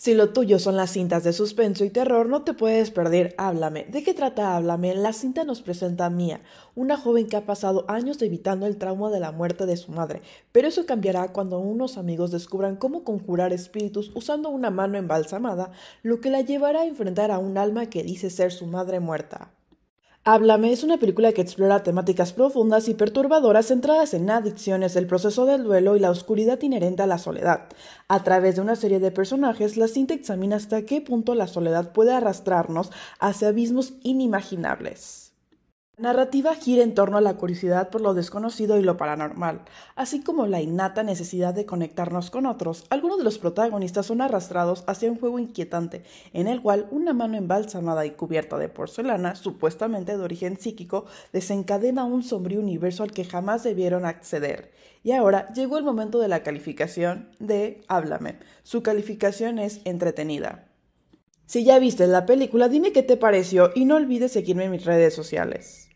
Si lo tuyo son las cintas de suspenso y terror, no te puedes perder Háblame. ¿De qué trata Háblame? La cinta nos presenta a Mia, una joven que ha pasado años evitando el trauma de la muerte de su madre, pero eso cambiará cuando unos amigos descubran cómo conjurar espíritus usando una mano embalsamada, lo que la llevará a enfrentar a un alma que dice ser su madre muerta. Háblame es una película que explora temáticas profundas y perturbadoras centradas en adicciones, el proceso del duelo y la oscuridad inherente a la soledad. A través de una serie de personajes, la cinta examina hasta qué punto la soledad puede arrastrarnos hacia abismos inimaginables narrativa gira en torno a la curiosidad por lo desconocido y lo paranormal, así como la innata necesidad de conectarnos con otros. Algunos de los protagonistas son arrastrados hacia un juego inquietante, en el cual una mano embalsamada y cubierta de porcelana, supuestamente de origen psíquico, desencadena un sombrío universo al que jamás debieron acceder. Y ahora llegó el momento de la calificación de Háblame. Su calificación es entretenida. Si ya viste la película, dime qué te pareció y no olvides seguirme en mis redes sociales.